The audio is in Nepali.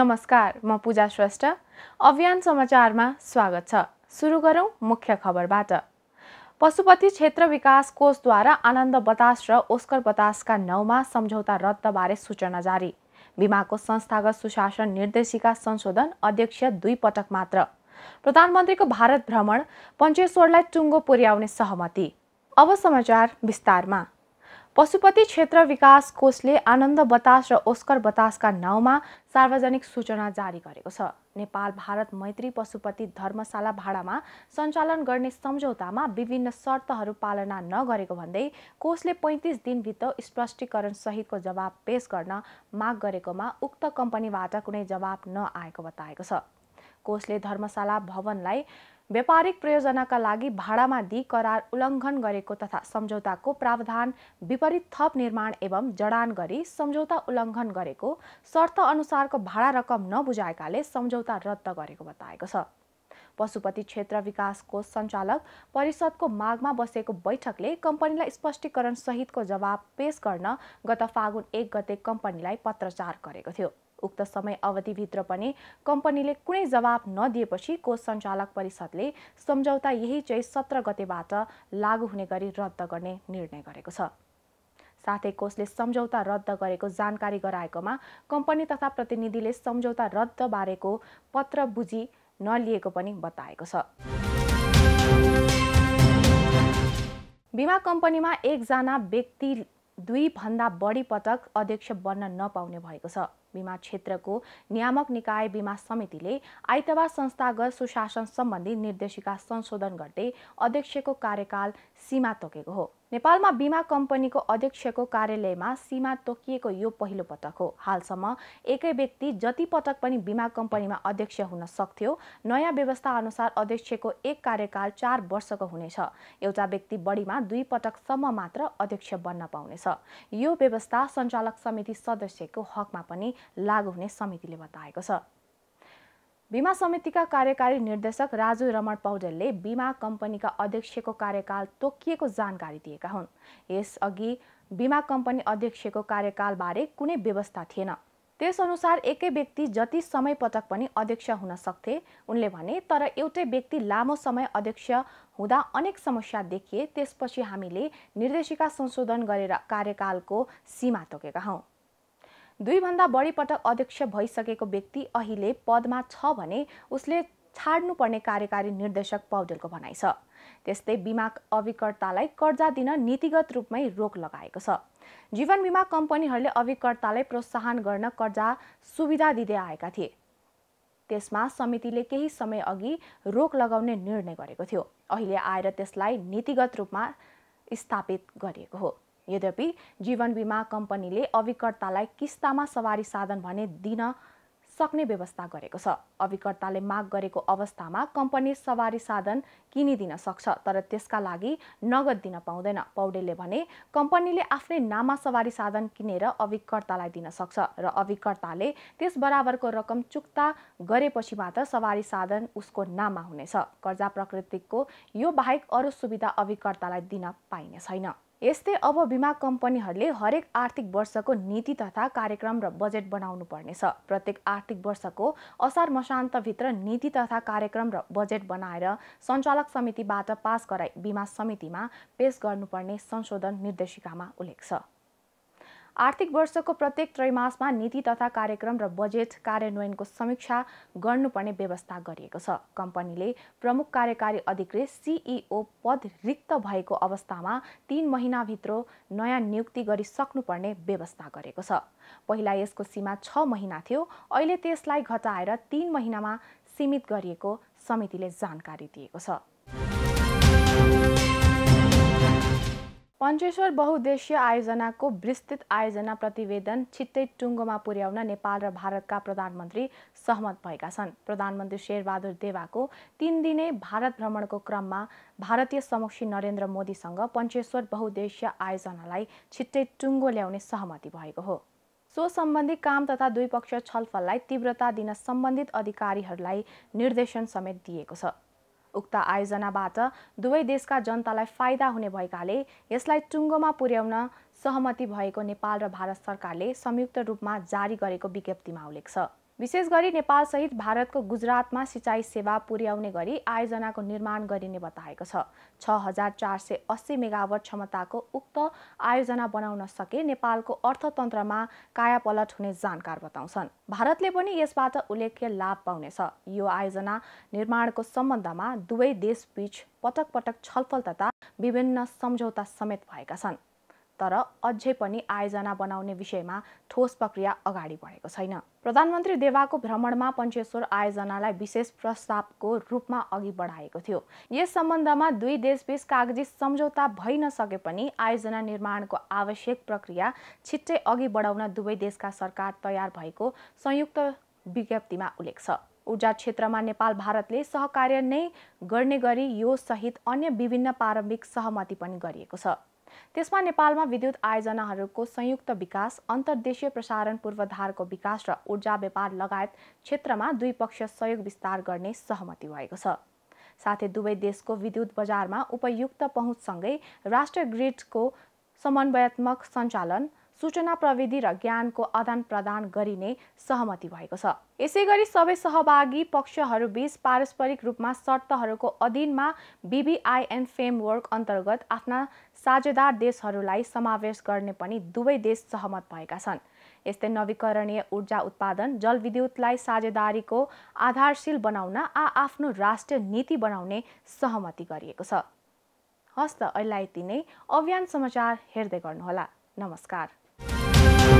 नमस्कार म पूजा श्रेष्ठ अभियान समाचारमा स्वागत छ सुरु गरौँ मुख्य खबरबाट पशुपति क्षेत्र विकास कोषद्वारा आनन्द बतास र ओस्कर बतासका नौमा सम्झौता रद्दबारे सूचना जारी बिमाको संस्थागत सुशासन निर्देशिका संशोधन अध्यक्ष दुई पटक मात्र प्रधानमन्त्रीको भारत भ्रमण पञ्चेश्वरलाई टुङ्गो पुर्याउने सहमति अब समाचार विस्तारमा पशुपति क्षेत्र विकास कोषले आनन्द बतास र ओस्कर बतासका नाउँमा सार्वजनिक सूचना जारी गरेको छ नेपाल भारत मैत्री पशुपति धर्मशाला भाडामा सञ्चालन गर्ने सम्झौतामा विभिन्न शर्तहरू पालना नगरेको भन्दै कोषले पैँतिस दिनभित्र स्पष्टीकरण सहितको जवाब पेश गर्न माग गरेकोमा उक्त कम्पनीबाट कुनै जवाब नआएको बताएको छ कोषले धर्मशाला भवनलाई व्यापारिक प्रयोजनका लागि भाडामा दिई करार उल्लङ्घन गरेको तथा सम्झौताको प्रावधान विपरीत थप निर्माण एवं जडान गरी सम्झौता उल्लङ्घन गरेको शर्त अनुसारको भाडा रकम नबुझाएकाले सम्झौता रद्द गरेको बताएको छ पशुपति क्षेत्र विकासको सञ्चालक परिषदको मागमा बसेको बैठकले कम्पनीलाई स्पष्टीकरण सहितको जवाब पेश गर्न गत फागुन एक गते कम्पनीलाई पत्रचार गरेको थियो उक्त समय अवधिभित्र पनि कम्पनीले कुनै जवाब नदिएपछि कोष सञ्चालक परिषदले सम्झौता यही चाहिँ सत्र गतेबाट लागू हुने गरी रद्द गर्ने निर्णय गरेको छ साथै कोषले सम्झौता रद्द गरेको जानकारी गराएकोमा कम्पनी तथा प्रतिनिधिले सम्झौता रद्द बारेको पत्र बुझी नलिएको पनि बताएको छ बिमा कम्पनीमा एकजना व्यक्ति दुई भन्दा बढी पटक अध्यक्ष बन्न नपाउने भएको छ बिमा क्षेत्रको नियामक निकाय बिमा समितिले आइतबार संस्थागत सुशासन सम्बन्धी निर्देशिका संशोधन गर्दै अध्यक्षको कार्यकाल सीमा तोकेको हो नेपालमा बिमा कम्पनीको अध्यक्षको कार्यालयमा सीमा तोकिएको यो पहिलो पटक हो हालसम्म एकै व्यक्ति जति पटक पनि बिमा कम्पनीमा अध्यक्ष हुन सक्थ्यो नयाँ व्यवस्था अनुसार अध्यक्षको एक कार्यकाल चार वर्षको हुनेछ एउटा व्यक्ति बढीमा दुई पटकसम्म मात्र अध्यक्ष बन्न पाउनेछ यो व्यवस्था सञ्चालक समिति सदस्यको हकमा पनि लागू हुने समितिले बताएको छ बिमा समितिका कार्यकारी निर्देशक राजु रमण पौडेलले बिमा कम्पनीका अध्यक्षको कार्यकाल तोकिएको जानकारी दिएका हुन् यसअघि बिमा कम्पनी अध्यक्षको कार्यकालबारे कुनै व्यवस्था थिएन त्यसअनुसार एकै व्यक्ति जति समय पटक पनि अध्यक्ष हुन सक्थे उनले भने तर एउटै व्यक्ति लामो समय अध्यक्ष हुँदा अनेक समस्या देखिए त्यसपछि हामीले निर्देशिका संशोधन गरेर कार्यकालको सीमा तोकेका हौँ दुईभन्दा बढी पटक अध्यक्ष भइसकेको व्यक्ति अहिले पदमा छ भने उसले छाड्नुपर्ने कार्यकारी निर्देशक पौडेलको भनाइ छ त्यस्तै बिमा अभिकर्तालाई कर्जा दिन नीतिगत रूपमै रोक लगाएको छ जीवन बिमा कम्पनीहरूले अभिकर्तालाई प्रोत्साहन गर्न कर्जा सुविधा दिँदै आएका थिए त्यसमा समितिले केही समय अघि रोक लगाउने निर्णय गरेको थियो अहिले आएर त्यसलाई नीतिगत रूपमा स्थापित गरिएको हो यद्यपि जीवन बिमा कम्पनीले अभिकर्तालाई किस्तामा सवारी साधन भने दिन सक्ने व्यवस्था गरेको छ अभिकर्ताले माग गरेको अवस्थामा कम्पनी सवारी साधन किनिदिन सक्छ तर त्यसका लागि नगद दिन पाउँदैन पौडेलले भने कम्पनीले आफ्नै नाममा सवारी साधन किनेर अभिकर्तालाई दिन सक्छ र अभिकर्ताले त्यस बराबरको रकम चुक्ता गरेपछि मात्र सवारी साधन उसको नाममा हुनेछ कर्जा प्रकृतिको यो बाहेक अरू सुविधा अभिकर्तालाई दिन पाइने छैन यस्तै अब बिमा कम्पनीहरूले हरेक आर्थिक वर्षको नीति तथा कार्यक्रम र बजेट बनाउनु पर्नेछ प्रत्येक आर्थिक वर्षको असार मसान्तभित्र नीति तथा कार्यक्रम र बजेट बनाएर सञ्चालक समितिबाट पास गराई बिमा समितिमा पेश गर्नुपर्ने संशोधन निर्देशिकामा उल्लेख छ आर्थिक वर्षको प्रत्येक त्रैमासमा नीति तथा कार्यक्रम र बजेट कार्यान्वयनको समीक्षा गर्नुपर्ने व्यवस्था गरिएको छ कम्पनीले प्रमुख कार्यकारी अधिकृत सिइओ पद रिक्त भएको अवस्थामा तीन महिनाभित्र नयाँ नियुक्ति गरिसक्नुपर्ने व्यवस्था गरेको छ पहिला यसको सीमा छ महिना थियो अहिले त्यसलाई घटाएर तीन महिनामा सीमित गरिएको समितिले जानकारी दिएको छ पञ्चेश्वर बहुद्देश्य आयोजनाको विस्तृत आयोजना प्रतिवेदन छिट्टै टुङ्गोमा पुर्याउन नेपाल र भारतका प्रधानमन्त्री सहमत भएका छन् प्रधानमन्त्री शेरबहादुर देवाको तीन दिने भारत भ्रमणको क्रममा भारतीय समक्षी नरेन्द्र मोदीसँग पञ्चेश्वर बहुद्देश्य आयोजनालाई छिट्टै टुङ्गो ल्याउने सहमति भएको हो सो सम्बन्धी काम तथा द्विपक्षीय छलफललाई तीव्रता दिन सम्बन्धित अधिकारीहरूलाई निर्देशन समेत दिएको छ उक्त आयोजनाबाट दुवै देशका जनतालाई फाइदा हुने भएकाले यसलाई टुङ्गोमा पुर्याउन सहमति भएको नेपाल र भारत सरकारले संयुक्त रूपमा जारी गरेको विज्ञप्तिमा उल्लेख छ विशेष गरी नेपालसहित भारतको गुजरातमा सिँचाइ सेवा पुर्याउने गरी आयोजनाको निर्माण गरिने बताएको छ छ हजार चार सय अस्सी मेगावट क्षमताको उक्त आयोजना बनाउन सके नेपालको अर्थतन्त्रमा कायापलट हुने जानकार बताउँछन् भारतले पनि यसबाट उल्लेख्य लाभ पाउनेछ यो आयोजना निर्माणको सम्बन्धमा दुवै देशबीच पटक पटक छलफल तथा विभिन्न सम्झौता समेत भएका छन् तर अझै पनि आयोजना बनाउने विषयमा ठोस प्रक्रिया अगाडि बढेको छैन प्रधानमन्त्री देवाको भ्रमणमा पञ्चेश्वर आयोजनालाई विशेष प्रस्तावको रूपमा अघि बढाएको थियो यस सम्बन्धमा दुई देशबीच कागजी सम्झौता भइ नसके पनि आयोजना निर्माणको आवश्यक प्रक्रिया छिट्टै अघि बढाउन दुवै देशका सरकार तयार भएको संयुक्त विज्ञप्तिमा उल्लेख छ ऊर्जा क्षेत्रमा नेपाल भारतले सहकार्य नै गर्ने गरी यो सहित अन्य विभिन्न प्रारम्भिक सहमति पनि गरिएको छ त्यसमा नेपालमा विद्युत आयोजनाहरूको संयुक्त विकास अन्तर्देशीय प्रसारण पूर्वाधारको विकास र ऊर्जा व्यापार लगायत क्षेत्रमा द्विपक्षीय सहयोग विस्तार गर्ने सहमति भएको छ साथै दुवै देशको विद्युत बजारमा उपयुक्त पहुँचसँगै राष्ट्रिय ग्रिडको समन्वयात्मक सञ्चालन सूचना प्रविधि र ज्ञानको आदान प्रदान गरिने सहमति भएको छ यसै गरी सबै सहभागी पक्षहरूबीच पारस्परिक रूपमा शर्तहरूको अधीनमा बिबिआइएन फ्रेमवर्क अन्तर्गत आफ्ना साझेदार देशहरूलाई समावेश गर्ने पनि दुवै देश सहमत भएका छन् यस्तै नवीकरणीय ऊर्जा उत्पादन जलविद्युतलाई साझेदारीको आधारशील बनाउन आ आफ्नो राष्ट्रिय नीति बनाउने सहमति गरिएको छ हस्त अहिले यति नै अभियान समाचार हेर्दै गर्नुहोला नमस्कार Thank you